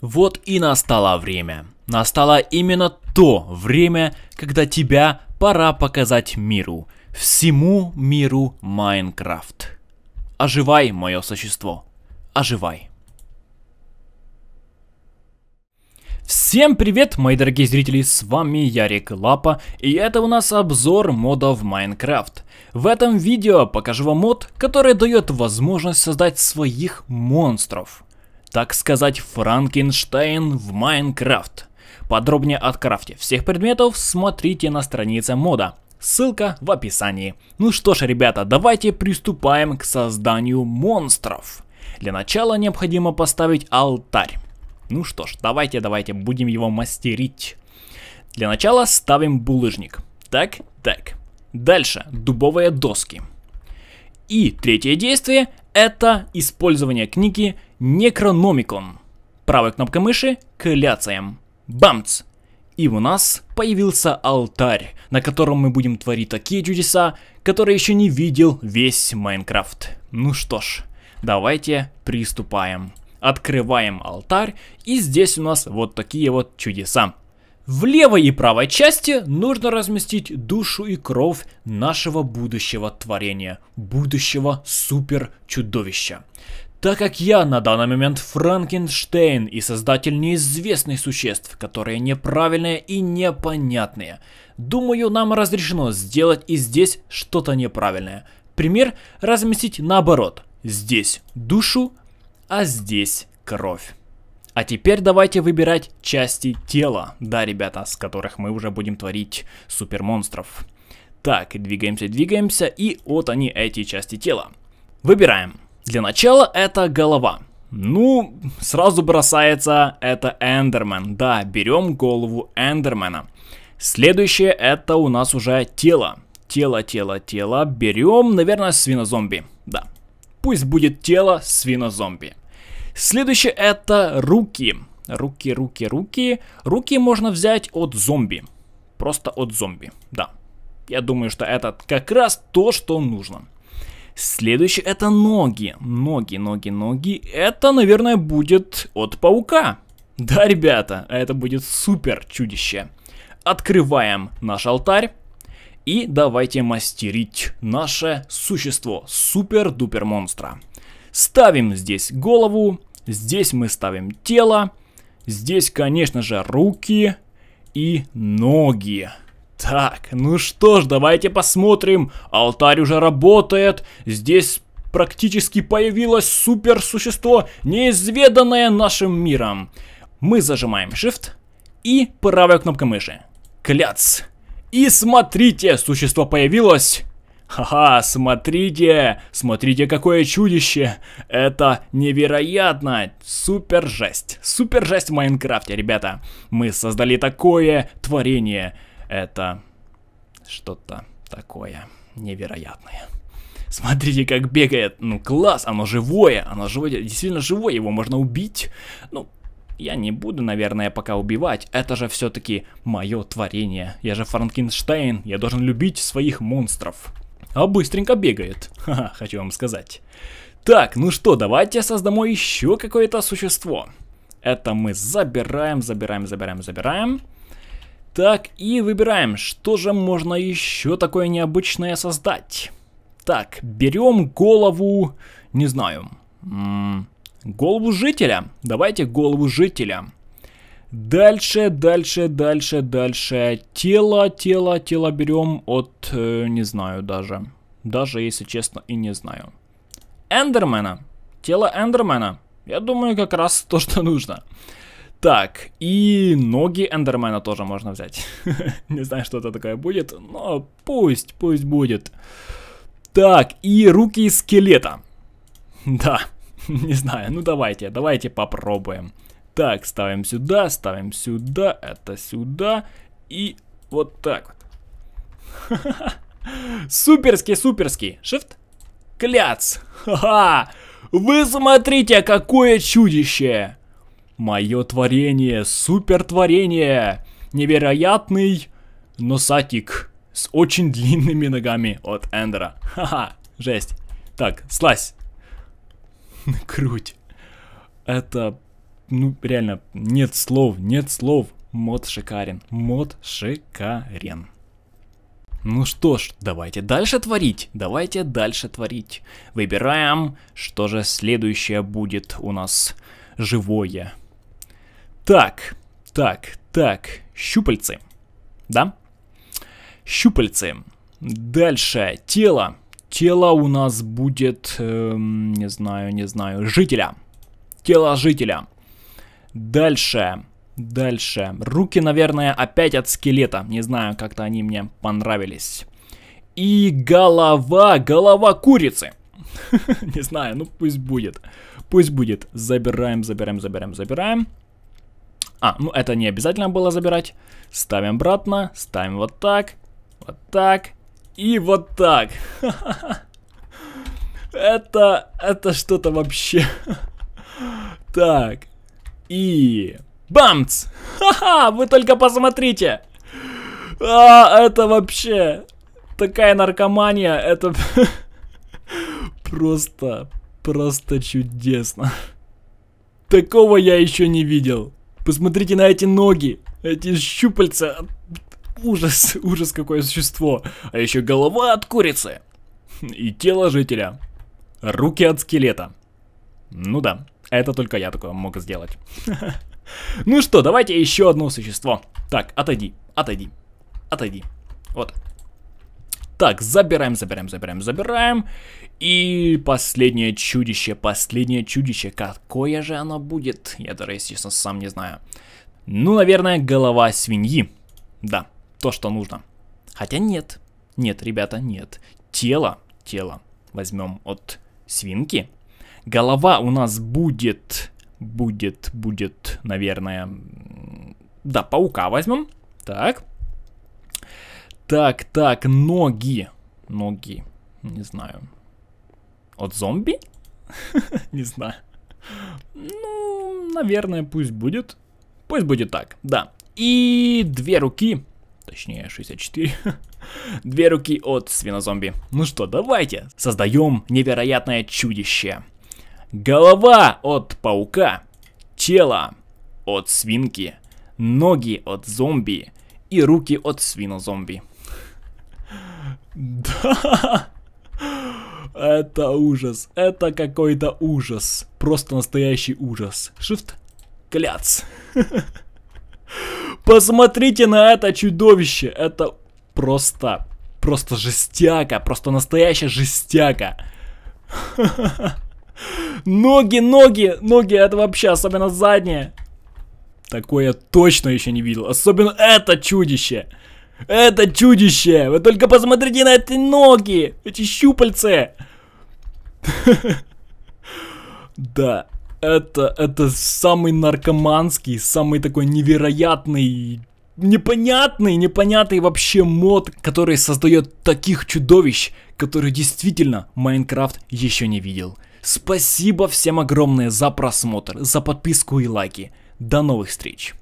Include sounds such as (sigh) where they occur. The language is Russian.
Вот и настало время. Настало именно то время, когда тебя пора показать миру. Всему миру Майнкрафт. Оживай, мое существо. Оживай. Всем привет, мои дорогие зрители, с вами Ярик Лапа, и это у нас обзор мода в Майнкрафт. В этом видео покажу вам мод, который дает возможность создать своих монстров так сказать, Франкенштейн в Майнкрафт. Подробнее о крафте всех предметов смотрите на странице мода. Ссылка в описании. Ну что ж, ребята, давайте приступаем к созданию монстров. Для начала необходимо поставить алтарь. Ну что ж, давайте, давайте, будем его мастерить. Для начала ставим булыжник. Так, так. Дальше, дубовые доски. И третье действие это использование книги Некрономикон. Правой кнопкой мыши «Кляциям». Бамц! И у нас появился алтарь, на котором мы будем творить такие чудеса, которые еще не видел весь Майнкрафт. Ну что ж, давайте приступаем. Открываем алтарь, и здесь у нас вот такие вот чудеса. В левой и правой части нужно разместить душу и кровь нашего будущего творения, будущего супер-чудовища. Так как я на данный момент Франкенштейн и создатель неизвестных существ, которые неправильные и непонятные, думаю, нам разрешено сделать и здесь что-то неправильное. Пример разместить наоборот. Здесь душу, а здесь кровь. А теперь давайте выбирать части тела, да, ребята, с которых мы уже будем творить супермонстров. Так, двигаемся, двигаемся, и вот они, эти части тела. Выбираем. Для начала это голова. Ну, сразу бросается это Эндермен. Да, берем голову Эндермена. Следующее это у нас уже тело. Тело, тело, тело. Берем, наверное, свинозомби. Да. Пусть будет тело свинозомби. Следующее это руки. Руки, руки, руки. Руки можно взять от зомби. Просто от зомби, да. Я думаю, что это как раз то, что нужно. Следующее это ноги. Ноги, ноги, ноги. Это, наверное, будет от паука. Да, ребята, это будет супер чудище. Открываем наш алтарь. И давайте мастерить наше существо супер-дупер монстра. Ставим здесь голову, Здесь мы ставим тело. Здесь, конечно же, руки и ноги. Так, ну что ж, давайте посмотрим. Алтарь уже работает. Здесь практически появилось суперсущество, неизведанное нашим миром. Мы зажимаем Shift и правая кнопка мыши. Кляц. И смотрите, существо появилось. «Ха-ха, смотрите! Смотрите, какое чудище! Это невероятно! Супер жесть! Супер жесть в Майнкрафте, ребята! Мы создали такое творение! Это что-то такое невероятное!» Смотрите, как бегает. Ну, класс, оно живое. Оно живое, действительно живое. Его можно убить. Ну, я не буду, наверное, пока убивать. Это же все-таки мое творение. Я же Франкенштейн. Я должен любить своих монстров. А быстренько бегает, (laughs) ха-ха, хочу вам сказать. Так, ну что, давайте я создам еще какое-то существо. Это мы забираем, забираем, забираем, забираем. Так, и выбираем, что же можно еще такое необычное создать. Так, берем голову, не знаю, м -м, голову жителя. Давайте голову жителя. Дальше, дальше, дальше, дальше. Тело, тело, тело берем от... Э, не знаю даже. Даже, если честно, и не знаю. Эндермена. Тело Эндермена. Я думаю, как раз (laughs) то, что нужно. Так, и ноги Эндермена тоже можно взять. (laughs) Не знаю, что это такое будет, но пусть, пусть будет. Так, и руки скелета. (laughs) Да, не знаю, ну давайте, давайте попробуем. Так, ставим сюда, ставим сюда, это сюда и вот так вот. (laughs) Суперский, суперский. Shift. Кляц. Ха-ха. Вы смотрите, какое чудище. Мое творение, супер творение. Невероятный носатик с очень длинными ногами от Эндера. Ха-ха, жесть. Так, слазь. (laughs) Круть. Это ну, реально, нет слов, нет слов. Мод шикарен, мод шикарен. Ну что ж, давайте дальше творить, давайте дальше творить. Выбираем, что же следующее будет у нас живое. Так, так, так, щупальцы, да? Щупальцы. Дальше, тело. Тело у нас будет, эм, не знаю, не знаю, жителя. Тело жителя. Дальше. Дальше. Руки, наверное, опять от скелета. Не знаю, как-то они мне понравились. И голова, голова курицы. (laughs) Не знаю, ну пусть будет. Пусть будет. Забираем, забираем, забираем, забираем. А, ну это не обязательно было забирать. Ставим обратно, ставим вот так, вот так и вот так. (laughs) Это, это что-то вообще. (laughs) Так, и... Бамц! Ха-ха! Вы только посмотрите! А, это вообще... Такая наркомания, это... (laughs) Просто... Просто чудесно. Такого я еще не видел. Посмотрите на эти ноги, эти щупальца. Ужас, (laughs) ужас какое существо. А еще голова от курицы. И тело жителя. Руки от скелета. Ну да. Это только я такое мог сделать. Ну что, давайте еще одно существо. Так, отойди, отойди, отойди. Вот. Так, забираем, забираем, забираем, забираем. И последнее чудище, последнее чудище. Какое же оно будет? Я даже, если честно, сам не знаю. Ну, наверное, голова свиньи. Да, то, что нужно. Хотя нет, нет, ребята, нет. Тело, тело возьмем от свинки. Голова у нас будет, будет, будет, наверное, да, паука возьмем. Так. Так, так, ноги. Ноги. Не знаю. От зомби? (laughs) Не знаю. Ну, наверное, пусть будет. Пусть будет так, да. И две руки, точнее 64, (laughs) две руки от свинозомби. Ну что, давайте создаем невероятное чудище. Голова от паука, тело от свинки, ноги от зомби и руки от свинозомби. (laughs) Да! Это ужас, это какой-то ужас. Просто настоящий ужас. Shift, кляц. (laughs) Посмотрите на это чудовище. Это просто, просто жестяка, просто настоящая жестяка. (laughs) Ноги, ноги, ноги, это вообще, особенно задние. Такое я точно еще не видел. Особенно это чудище. Это чудище. Вы только посмотрите на эти ноги. Эти щупальцы. (laughs) Да, это, это самый наркоманский, самый такой невероятный, непонятный, непонятный вообще мод, который создает таких чудовищ, которые действительно Майнкрафт еще не видел. Спасибо всем огромное за просмотр, за подписку и лайки. До новых встреч!